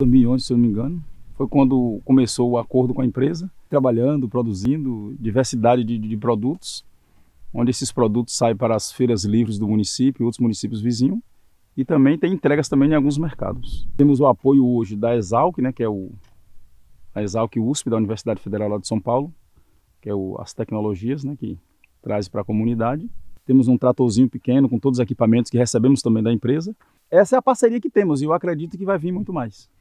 2011, se eu não me engano, foi quando começou o acordo com a empresa, trabalhando, produzindo diversidade de, de produtos, onde esses produtos saem para as feiras livres do município e outros municípios vizinhos, e também tem entregas também em alguns mercados. Temos o apoio hoje da Exalc, né, que é o, a Exalc USP da Universidade Federal lá de São Paulo, que é o, as tecnologias né, que traz para a comunidade. Temos um tratorzinho pequeno com todos os equipamentos que recebemos também da empresa. Essa é a parceria que temos e eu acredito que vai vir muito mais.